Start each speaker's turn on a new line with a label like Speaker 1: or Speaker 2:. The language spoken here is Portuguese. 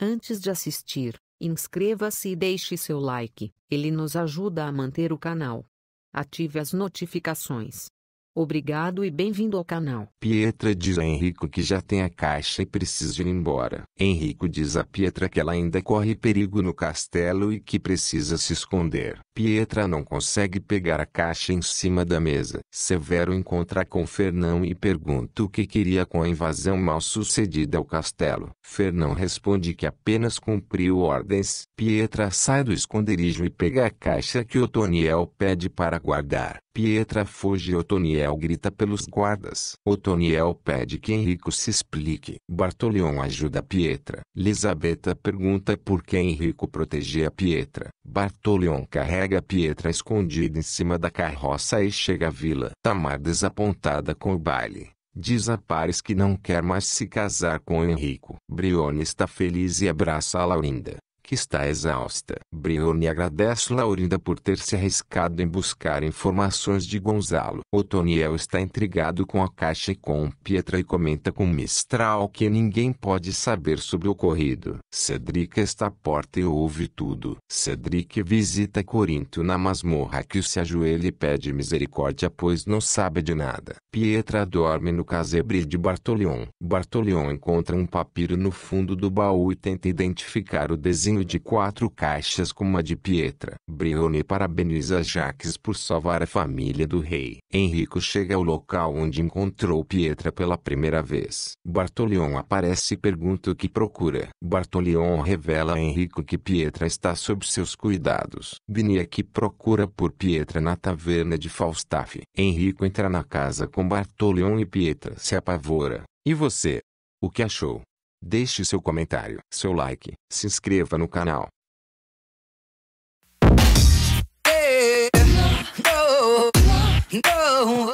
Speaker 1: Antes de assistir, inscreva-se e deixe seu like, ele nos ajuda a manter o canal. Ative as notificações. Obrigado e bem-vindo ao canal. Pietra diz a Henrico que já tem a caixa e precisa ir embora. Henrico diz a Pietra que ela ainda corre perigo no castelo e que precisa se esconder. Pietra não consegue pegar a caixa em cima da mesa. Severo encontra com Fernão e pergunta o que queria com a invasão mal sucedida ao castelo. Fernão responde que apenas cumpriu ordens. Pietra sai do esconderijo e pega a caixa que Otoniel pede para guardar. Pietra foge e Otoniel grita pelos guardas. Otoniel pede que Henrico se explique. Bartolion ajuda Pietra. Lisabeta pergunta por que Henrico protegia Pietra. Bartolion carrega Pietra escondida em cima da carroça e chega à vila. Tamar desapontada com o baile. Diz a Paris que não quer mais se casar com Henrico. Brione está feliz e abraça a Laurinda que está exausta. Brioni agradece Laurinda por ter se arriscado em buscar informações de Gonzalo. Otoniel está intrigado com a caixa e com Pietra e comenta com Mistral que ninguém pode saber sobre o ocorrido. Cedric está à porta e ouve tudo. Cedric visita Corinto na masmorra que se ajoelha e pede misericórdia pois não sabe de nada. Pietra dorme no casebre de Bartolion. Bartolion encontra um papiro no fundo do baú e tenta identificar o desenho de quatro caixas com uma de Pietra. Brioni parabeniza Jacques por salvar a família do rei. Henrico chega ao local onde encontrou Pietra pela primeira vez. Bartolion aparece e pergunta o que procura. Bartolion revela a Henrico que Pietra está sob seus cuidados. que procura por Pietra na taverna de Falstaff. Henrico entra na casa com Bartolion e Pietra se apavora. E você? O que achou? Deixe seu comentário, seu like, se inscreva no canal. Yeah,